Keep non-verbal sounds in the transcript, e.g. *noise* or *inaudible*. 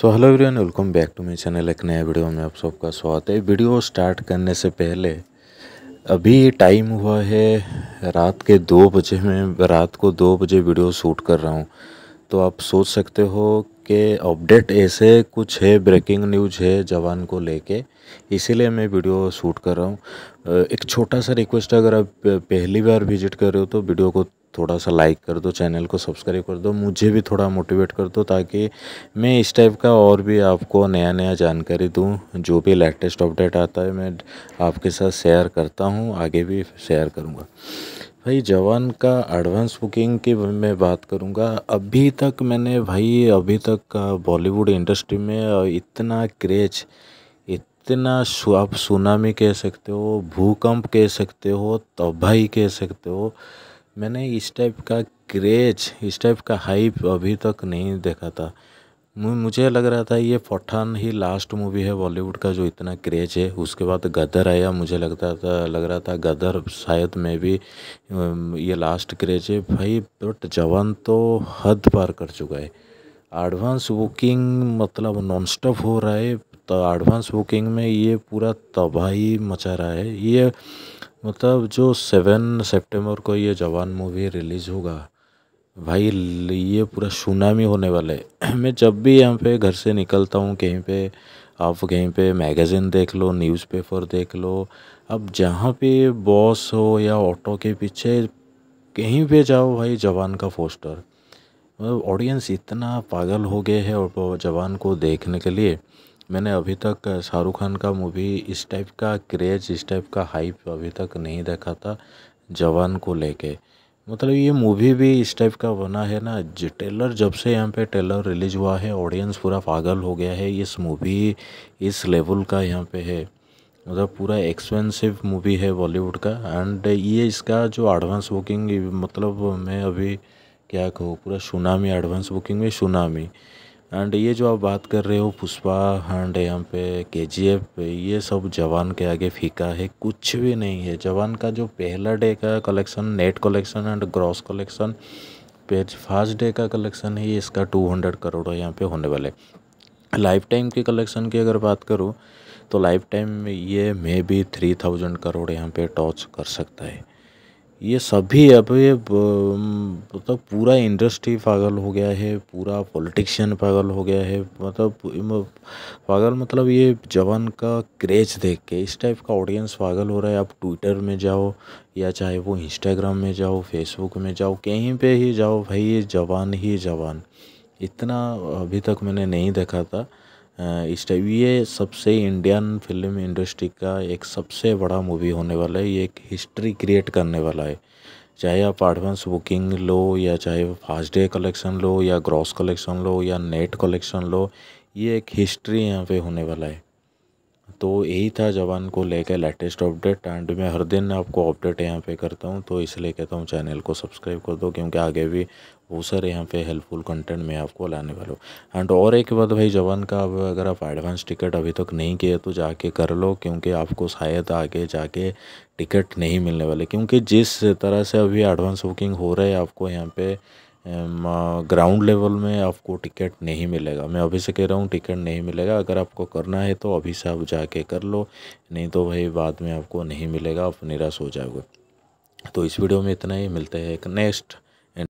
so hello everyone welcome back to my channel एक नया video में आप सबका स्वागत है वीडियो स्टार्ट करने से पहले अभी टाइम हुआ है रात के दो बजे में रात को दो बजे वीडियो शूट कर रहा हूँ तो आप सोच सकते हो कि अपडेट ऐसे कुछ है ब्रेकिंग न्यूज है जवान को लेके इसीलिए मैं वीडियो शूट कर रहा हूँ एक छोटा सा रिक्वेस्ट अगर आप पहली बार विजिट कर रहे हो तो वीडियो को थोड़ा सा लाइक कर दो चैनल को सब्सक्राइब कर दो मुझे भी थोड़ा मोटिवेट कर दो ताकि मैं इस टाइप का और भी आपको नया नया जानकारी दूँ जो भी लेटेस्ट अपडेट आता है मैं आपके साथ शेयर करता हूँ आगे भी शेयर करूँगा भाई जवान का एडवांस बुकिंग की मैं बात करूंगा अभी तक मैंने भाई अभी तक बॉलीवुड इंडस्ट्री में इतना क्रेज इतना आप सुनामी कह सकते हो भूकंप कह सकते हो तबाही कह सकते हो मैंने इस टाइप का क्रेज इस टाइप का हाइप अभी तक नहीं देखा था मुझे लग रहा था ये पठान ही लास्ट मूवी है बॉलीवुड का जो इतना क्रेज है उसके बाद गदर आया मुझे लगता था लग रहा था गदर शायद में भी ये लास्ट क्रेज है भाई बट जवान तो हद पार कर चुका है एडवांस बुकिंग मतलब नॉनस्टॉप हो रहा है तो एडवांस बुकिंग में ये पूरा तबाही मचा रहा है ये मतलब जो सेवन सितंबर को ये जवान मूवी रिलीज़ होगा भाई ये पूरा सुनामी होने वाला है *clears throat* मैं जब भी यहाँ पे घर से निकलता हूँ कहीं पे आप कहीं पे मैगज़ीन देख लो न्यूज़पेपर देख लो अब जहाँ पे बॉस हो या ऑटो के पीछे कहीं पे जाओ भाई जवान का पोस्टर मतलब ऑडियंस इतना पागल हो गए हैं और जवान को देखने के लिए मैंने अभी तक शाहरुख खान का मूवी इस टाइप का क्रेज इस टाइप का हाइप अभी तक नहीं देखा था जवान को लेके मतलब ये मूवी भी इस टाइप का बना है ना जो ट्रेलर जब से यहाँ पे ट्रेलर रिलीज हुआ है ऑडियंस पूरा पागल हो गया है इस मूवी इस लेवल का यहाँ पे है मतलब पूरा एक्सपेंसिव मूवी है बॉलीवुड का एंड ये इसका जो एडवांस बुकिंग मतलब मैं अभी क्या कहूँ पूरा सुनामी एडवांस बुकिंग में सुनामी एंड ये जो आप बात कर रहे हो पुष्पा एंड यहाँ पे के जी एफ पे ये सब जवान के आगे फीका है कुछ भी नहीं है जवान का जो पहला डे का collection net collection and gross collection page first day का कलेक्शन है ये इसका टू हंड्रेड करोड़ यहाँ पे होने वाले लाइफ टाइम के कलेक्शन की अगर बात करूँ तो लाइफ टाइम ये may be three thousand crore यहाँ पे टॉच कर सकता है ये सभी अब ये मतलब पूरा इंडस्ट्री पागल हो गया है पूरा पॉलिटिशियन पागल हो गया है मतलब पागल मतलब ये जवान का क्रेज देख के इस टाइप का ऑडियंस पागल हो रहा है आप ट्विटर में जाओ या चाहे वो इंस्टाग्राम में जाओ फेसबुक में जाओ कहीं पे ही जाओ भाई ये जवान ही जवान इतना अभी तक मैंने नहीं देखा था इस टाइप ये सबसे इंडियन फिल्म इंडस्ट्री का एक सबसे बड़ा मूवी होने वाला है ये एक हिस्ट्री क्रिएट करने वाला है चाहे आप एडवांस बुकिंग लो या चाहे फास्ट डे कलेक्शन लो या ग्रॉस कलेक्शन लो या नेट कलेक्शन लो ये एक हिस्ट्री यहाँ पे होने वाला है तो यही था जवान को लेकर लेटेस्ट अपडेट एंड मैं हर दिन आपको अपडेट यहाँ पे करता हूँ तो इसलिए कहता हूँ चैनल को सब्सक्राइब कर दो क्योंकि आगे भी वो सर यहाँ पे हेल्पफुल कंटेंट मैं आपको लाने वाला हूँ एंड और एक बात भाई जवान का अब अगर आप एडवांस टिकट अभी तक नहीं किए तो जाके कर लो क्योंकि आपको शायद आगे जाके टिकट नहीं मिलने वाले क्योंकि जिस तरह से अभी एडवांस बुकिंग हो रहा है आपको यहाँ पे ग्राउंड लेवल में आपको टिकट नहीं मिलेगा मैं अभी से कह रहा हूँ टिकट नहीं मिलेगा अगर आपको करना है तो अभी से आप जाके कर लो नहीं तो भाई बाद में आपको नहीं मिलेगा आप निराश हो जाओगे तो इस वीडियो में इतना ही मिलते हैं एक नेक्स्ट